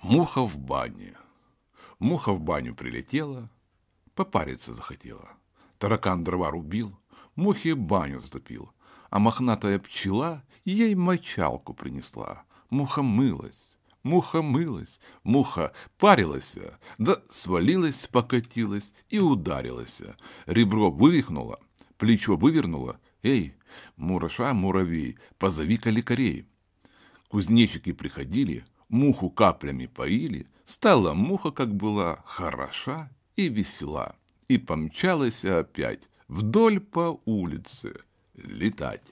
Муха в бане. Муха в баню прилетела, попариться захотела. Таракан дрова рубил, мухе баню затопил, а мохнатая пчела ей мочалку принесла. Муха мылась, муха мылась, муха парилась, да свалилась, покатилась и ударилась. Ребро вывихнуло, плечо вывернуло. Эй, мураша, муравей, позови-ка лекарей. Кузнечики приходили, муху каплями поили, стала муха, как была, хороша и весела, и помчалась опять вдоль по улице летать.